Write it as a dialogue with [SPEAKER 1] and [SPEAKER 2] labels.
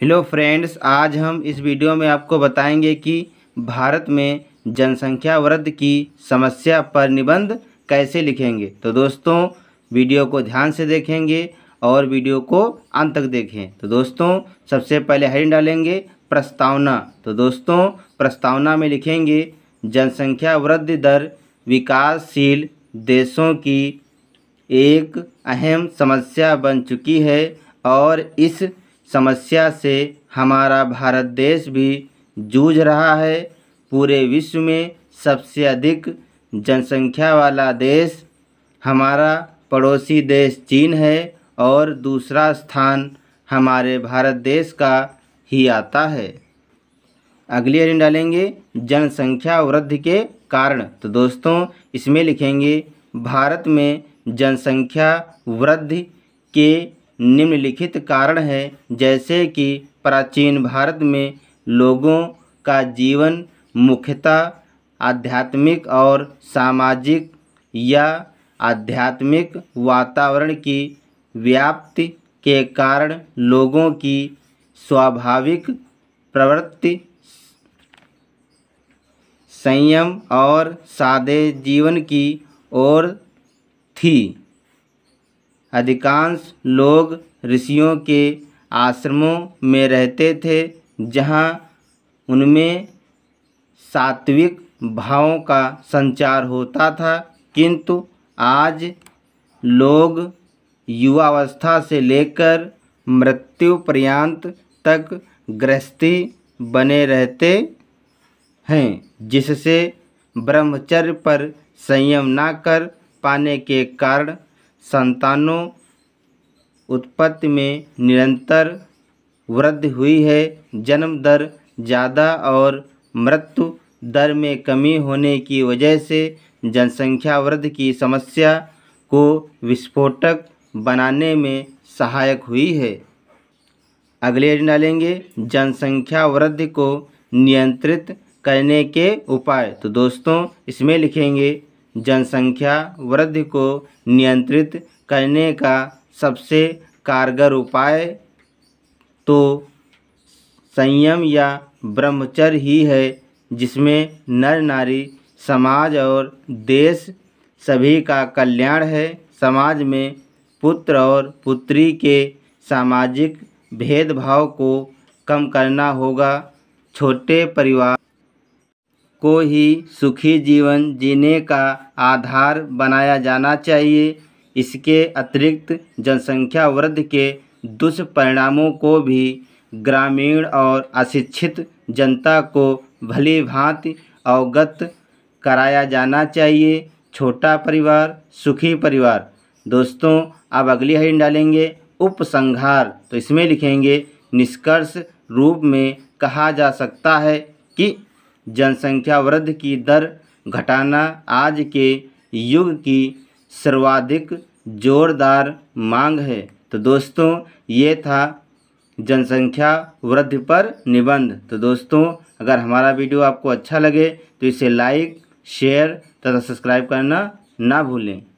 [SPEAKER 1] hello friends आज हम इस वीडियो में आपको बताएंगे कि भारत में जनसंख्या वृद्धि की समस्या पर निबंध कैसे लिखेंगे तो दोस्तों वीडियो को ध्यान से देखेंगे और वीडियो को अंत तक देखें तो दोस्तों सबसे पहले हेडिंग डालेंगे प्रस्तावना तो दोस्तों प्रस्तावना में लिखेंगे जनसंख्या वृद्धि दर विकासशील देशों की एक अहम समस्या बन चुकी है और इस समस्या से हमारा भारत देश भी जूझ रहा है पूरे विश्व में सबसे अधिक जनसंख्या वाला देश हमारा पड़ोसी देश चीन है और दूसरा स्थान हमारे भारत देश का ही आता है अगली हेडिंग डालेंगे जनसंख्या वृद्धि के कारण तो दोस्तों इसमें लिखेंगे भारत में जनसंख्या वृद्धि के निम्नलिखित कारण है जैसे कि प्राचीन भारत में लोगों का जीवन मुख्यतः आध्यात्मिक और सामाजिक या आध्यात्मिक वातावरण की व्याप्ति के कारण लोगों की स्वाभाविक प्रवृत्ति संयम और सादे जीवन की ओर थी अधिकांश लोग ऋषियों के आश्रमों में रहते थे जहाँ उनमें सात्विक भावों का संचार होता था किंतु आज लोग युवावस्था से लेकर मृत्यु पर्यंत तक गृहस्थी बने रहते हैं जिससे ब्रह्मचर्य पर संयम ना कर पाने के कारण संतानों उत्पत्ति में निरंतर वृद्धि हुई है जन्म दर ज़्यादा और मृत्यु दर में कमी होने की वजह से जनसंख्या वृद्धि की समस्या को विस्फोटक बनाने में सहायक हुई है अगले एजेंडा लेंगे जनसंख्या वृद्धि को नियंत्रित करने के उपाय तो दोस्तों इसमें लिखेंगे जनसंख्या वृद्धि को नियंत्रित करने का सबसे कारगर उपाय तो संयम या ब्रह्मचर्य ही है जिसमें नर नारी समाज और देश सभी का कल्याण है समाज में पुत्र और पुत्री के सामाजिक भेदभाव को कम करना होगा छोटे परिवार को ही सुखी जीवन जीने का आधार बनाया जाना चाहिए इसके अतिरिक्त जनसंख्या वृद्धि के दुष्परिणामों को भी ग्रामीण और अशिक्षित जनता को भली भांति अवगत कराया जाना चाहिए छोटा परिवार सुखी परिवार दोस्तों अब अगली हेडिंग डालेंगे उपसंहार तो इसमें लिखेंगे निष्कर्ष रूप में कहा जा सकता है कि जनसंख्या वृद्धि की दर घटाना आज के युग की सर्वाधिक जोरदार मांग है तो दोस्तों ये था जनसंख्या वृद्धि पर निबंध तो दोस्तों अगर हमारा वीडियो आपको अच्छा लगे तो इसे लाइक शेयर तथा सब्सक्राइब करना ना भूलें